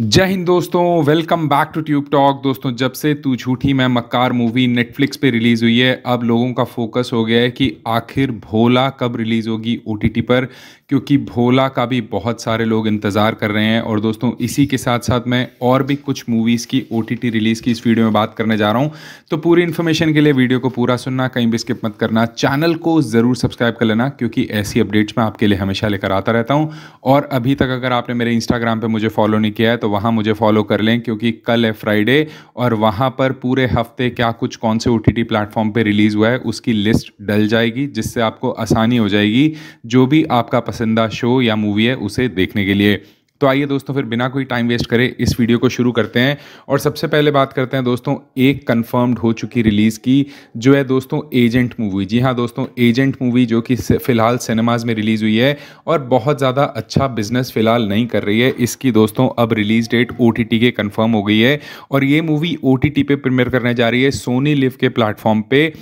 जय हिंद दोस्तों welcome back to Tube Talk दोस्तों जब से तू झूठी मैं मक्कार मूवी नेटफ्लिक्स पे रिलीज़ हुई है अब लोगों का फोकस हो गया है कि आखिर भोला कब रिलीज़ होगी ओ पर क्योंकि भोला का भी बहुत सारे लोग इंतज़ार कर रहे हैं और दोस्तों इसी के साथ साथ मैं और भी कुछ मूवीज़ की ओ रिलीज़ की इस वीडियो में बात करने जा रहा हूँ तो पूरी इन्फॉर्मेशन के लिए वीडियो को पूरा सुनना कहीं भी स्किप मत करना चैनल को ज़रूर सब्सक्राइब कर लेना क्योंकि ऐसी अपडेट्स मैं आपके लिए हमेशा लेकर आता रहता हूँ और अभी तक अगर आपने मेरे इंस्टाग्राम पर मुझे फॉलो नहीं किया है तो वहां तो वहाँ मुझे फॉलो कर लें क्योंकि कल है फ्राइडे और वहाँ पर पूरे हफ्ते क्या कुछ कौन से ओ टी प्लेटफॉर्म पर रिलीज़ हुआ है उसकी लिस्ट डल जाएगी जिससे आपको आसानी हो जाएगी जो भी आपका पसंदा शो या मूवी है उसे देखने के लिए तो आइए दोस्तों फिर बिना कोई टाइम वेस्ट करे इस वीडियो को शुरू करते हैं और सबसे पहले बात करते हैं दोस्तों एक कंफर्म्ड हो चुकी रिलीज़ की जो है दोस्तों एजेंट मूवी जी हाँ दोस्तों एजेंट मूवी जो कि फ़िलहाल सिनेमाज में रिलीज़ हुई है और बहुत ज़्यादा अच्छा बिजनेस फ़िलहाल नहीं कर रही है इसकी दोस्तों अब रिलीज़ डेट ओ के कन्फर्म हो गई है और ये मूवी ओ टी पे प्रीमियर करने जा रही है सोनी लिव के प्लेटफॉर्म पर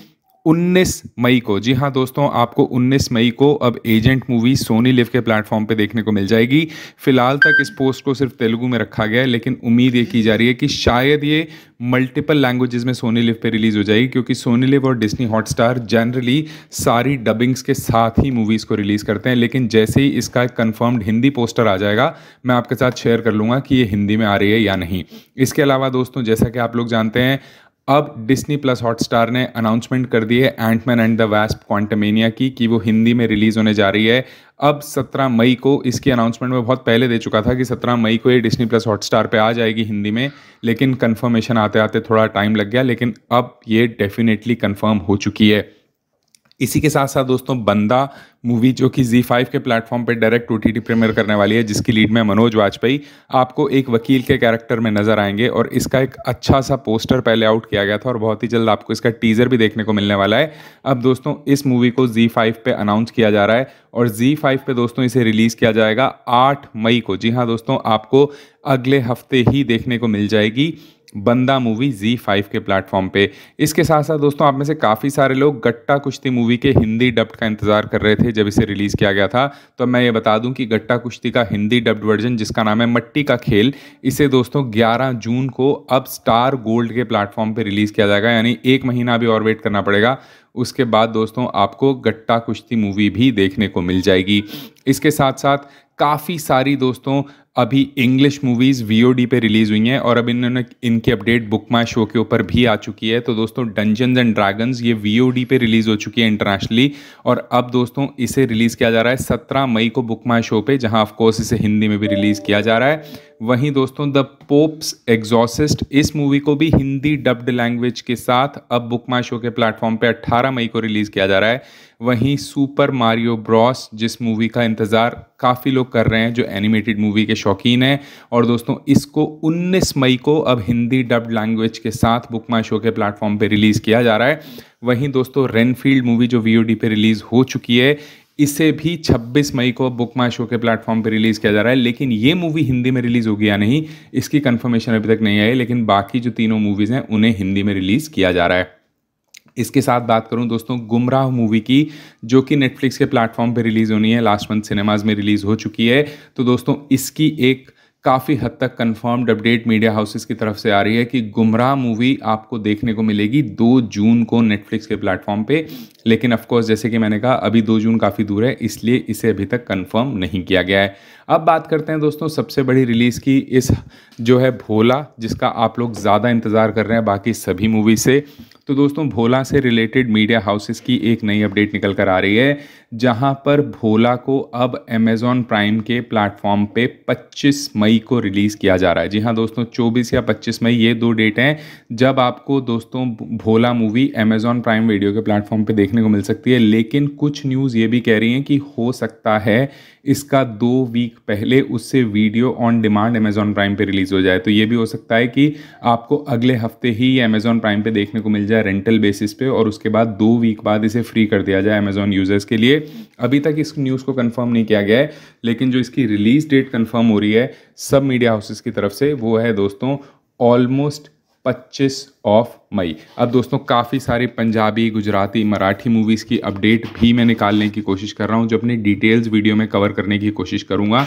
19 मई को जी हाँ दोस्तों आपको 19 मई को अब एजेंट मूवी सोनी लिव के प्लेटफॉर्म पे देखने को मिल जाएगी फिलहाल तक इस पोस्ट को सिर्फ तेलुगु में रखा गया है लेकिन उम्मीद ये की जा रही है कि शायद ये मल्टीपल लैंग्वेजेस में सोनी लिव पे रिलीज़ हो जाएगी क्योंकि सोनी लिव और डिस्नी हॉटस्टार जनरली सारी डबिंग्स के साथ ही मूवीज़ को रिलीज़ करते हैं लेकिन जैसे ही इसका एक कन्फर्म्ड हिंदी पोस्टर आ जाएगा मैं आपके साथ शेयर कर लूँगा कि ये हिंदी में आ रही है या नहीं इसके अलावा दोस्तों जैसा कि आप लोग जानते हैं अब डिस्नी प्लस हॉटस्टार ने अनाउंसमेंट कर दी है Antman and the Wasp Quantumania की कि वो हिंदी में रिलीज़ होने जा रही है अब 17 मई को इसकी अनाउंसमेंट में बहुत पहले दे चुका था कि 17 मई को ये डिस्नी प्लस हॉटस्टार पे आ जाएगी हिंदी में लेकिन कंफर्मेशन आते आते थोड़ा टाइम लग गया लेकिन अब ये डेफिनेटली कंफर्म हो चुकी है इसी के साथ साथ दोस्तों बंदा मूवी जो कि जी फाइव के प्लेटफॉर्म पर डायरेक्ट ओ टी प्रीमियर करने वाली है जिसकी लीड में मनोज वाजपेयी आपको एक वकील के कैरेक्टर में नजर आएंगे और इसका एक अच्छा सा पोस्टर पहले आउट किया गया था और बहुत ही जल्द आपको इसका टीजर भी देखने को मिलने वाला है अब दोस्तों इस मूवी को जी फाइव पर अनाउंस किया जा रहा है और जी फाइव पर दोस्तों इसे रिलीज़ किया जाएगा आठ मई को जी हाँ दोस्तों आपको अगले हफ्ते ही देखने को मिल जाएगी बंदा मूवी जी फाइव के प्लेटफॉर्म पे इसके साथ साथ दोस्तों आप में से काफ़ी सारे लोग गट्टा कुश्ती मूवी के हिंदी डब्ड का इंतज़ार कर रहे थे जब इसे रिलीज़ किया गया था तो मैं ये बता दूं कि गट्टा कुश्ती का हिंदी डब्ड वर्जन जिसका नाम है मट्टी का खेल इसे दोस्तों 11 जून को अब स्टार गोल्ड के प्लेटफॉर्म पर रिलीज़ किया जाएगा यानी एक महीना अभी और वेट करना पड़ेगा उसके बाद दोस्तों आपको गट्टा कुश्ती मूवी भी देखने को मिल जाएगी इसके साथ साथ काफ़ी सारी दोस्तों अभी इंग्लिश मूवीज़ वी पे रिलीज़ हुई हैं और अब इन्होंने इनकी अपडेट बुक माई शो के ऊपर भी आ चुकी है तो दोस्तों डंजन्स एंड ड्रैगन्स ये वी पे रिलीज़ हो चुकी है इंटरनेशनली और अब दोस्तों इसे रिलीज़ किया जा रहा है सत्रह मई को बुक माई शो पे जहां ऑफकोर्स इसे हिंदी में भी रिलीज़ किया जा रहा है वहीं दोस्तों द पोप्स एग्जॉसिस्ट इस मूवी को भी हिंदी डब्ड लैंग्वेज के साथ अब बुक माई शो के प्लेटफॉर्म पर अट्ठारह मई को रिलीज़ किया जा रहा है वहीं सुपर मारियो ब्रॉस जिस मूवी का इंतज़ार काफ़ी लोग कर रहे हैं जो एनिमेटेड मूवी के शौकीन हैं और दोस्तों इसको 19 मई को अब हिंदी डब्ड लैंग्वेज के साथ बुक माई शो के प्लेटफॉर्म पे रिलीज़ किया जा रहा है वहीं दोस्तों रेनफील्ड मूवी जो वी पे रिलीज़ हो चुकी है इसे भी 26 मई को बुक माई शो के प्लेटफॉर्म पर रिलीज़ किया जा रहा है लेकिन ये मूवी हिंदी में रिलीज़ होगी या नहीं इसकी कन्फर्मेशन अभी तक नहीं आई लेकिन बाकी जो तीनों मूवीज़ हैं उन्हें हिंदी में रिलीज़ किया जा रहा है इसके साथ बात करूं दोस्तों गुमराह मूवी की जो कि नेटफ्लिक्स के प्लेटफॉर्म पे रिलीज़ होनी है लास्ट मंथ सिनेमाज में रिलीज़ हो चुकी है तो दोस्तों इसकी एक काफ़ी हद तक कंफर्म्ड अपडेट मीडिया हाउसेस की तरफ से आ रही है कि गुमराह मूवी आपको देखने को मिलेगी दो जून को नेटफ्लिक्स के प्लेटफॉर्म पे लेकिन कोर्स जैसे कि मैंने कहा अभी दो जून काफ़ी दूर है इसलिए इसे अभी तक कंफर्म नहीं किया गया है अब बात करते हैं दोस्तों सबसे बड़ी रिलीज़ की इस जो है भोला जिसका आप लोग ज़्यादा इंतज़ार कर रहे हैं बाकी सभी मूवी से तो दोस्तों भोला से रिलेटेड मीडिया हाउसेस की एक नई अपडेट निकल कर आ रही है जहां पर भोला को अब अमेज़ॉन प्राइम के प्लेटफॉर्म पे 25 मई मई को रिलीज़ किया जा रहा है जी हाँ दोस्तों 24 या 25 मई ये दो डेट हैं जब आपको दोस्तों Bholaa movie Amazon Prime Video के प्लेटफॉर्म पे देखने को मिल सकती है लेकिन कुछ न्यूज़ ये भी कह रही हैं कि हो सकता है इसका दो वीक पहले उससे video on demand Amazon Prime पे रिलीज़ हो जाए तो ये भी हो सकता है कि आपको अगले हफ्ते ही अमेजॉन प्राइम पे देखने को मिल जाए रेंटल बेसिस पे और उसके बाद दो वीक बाद इसे फ्री कर दिया जाए अमेजॉन यूज़र्स के लिए अभी तक इस न्यूज़ को कन्फर्म नहीं किया गया है लेकिन जो इसकी रिलीज़ डेट कन्फर्म हो रही है सब मीडिया हाउसेस की तरफ से वो है दोस्तों ऑलमोस्ट 25 ऑफ मई अब दोस्तों काफ़ी सारे पंजाबी गुजराती मराठी मूवीज़ की अपडेट भी मैं निकालने की कोशिश कर रहा हूँ जो अपनी डिटेल्स वीडियो में कवर करने की कोशिश करूँगा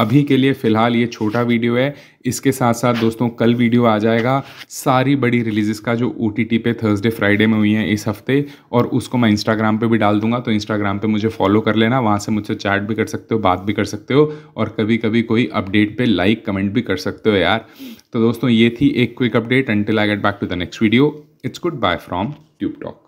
अभी के लिए फ़िलहाल ये छोटा वीडियो है इसके साथ साथ दोस्तों कल वीडियो आ जाएगा सारी बड़ी रिलीज़ का जो ओ पे थर्सडे फ्राइडे में हुई हैं इस हफ्ते और उसको मैं इंस्टाग्राम पे भी डाल दूंगा तो इंस्टाग्राम पे मुझे फॉलो कर लेना वहाँ से मुझसे चैट भी कर सकते हो बात भी कर सकते हो और कभी कभी कोई अपडेट पर लाइक कमेंट भी कर सकते हो यार तो दोस्तों ये थी एक quick update until I get back to the next video it's good bye from tube talk